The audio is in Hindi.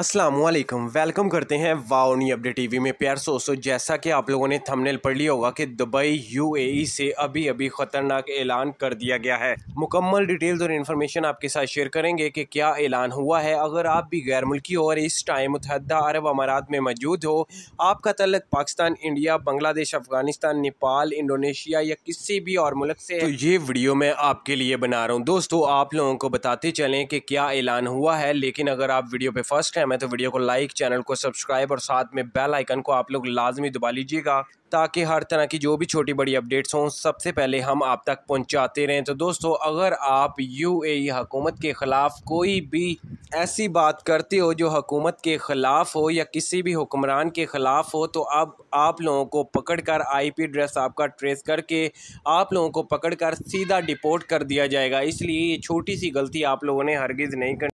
अस्सलाम वालेकुम वेलकम करते हैं वाओनी अपडेट टीवी में प्यार सोसो जैसा कि आप लोगों ने थंबनेल पढ़ लिया होगा कि दुबई यूएई e से अभी अभी ख़तरनाक ऐलान कर दिया गया है मुकम्मल डिटेल्स और इन्फॉर्मेशन आपके साथ शेयर करेंगे कि क्या ऐलान हुआ है अगर आप भी गैर मुल्की हो और इस टाइम मुतहदा अरब अमारात में मौजूद हो आपका तलक पाकिस्तान इंडिया बांग्लादेश अफगानिस्तान नेपाल इंडोनेशिया या किसी भी और मुल्क से तो ये वीडियो मैं आपके लिए बना रहा हूँ दोस्तों आप लोगों को बताते चलें कि क्या ऐलान हुआ है लेकिन अगर आप वीडियो पर फर्स्ट टाइम है तो वीडियो को लाइक चैनल को सब्सक्राइब और साथ में बेल आइकन को आप लोग लाजमी दबा लीजिएगा ताकि हर तरह की जो भी छोटी बड़ी अपडेट्स हों सबसे पहले हम आप तक पहुंचाते रहें तो दोस्तों अगर आप यूएई e हकूमत के ख़िलाफ़ कोई भी ऐसी बात करते हो जो हकूमत के ख़िलाफ़ हो या किसी भी हुक्मरान के ख़िलाफ़ हो तो अब आप लोगों को पकड़कर आईपी एड्रेस आपका ट्रेस करके आप लोगों को पकड़कर सीधा डिपोर्ट कर दिया जाएगा इसलिए ये छोटी सी गलती आप लोगों ने हरगिज़ नहीं करनी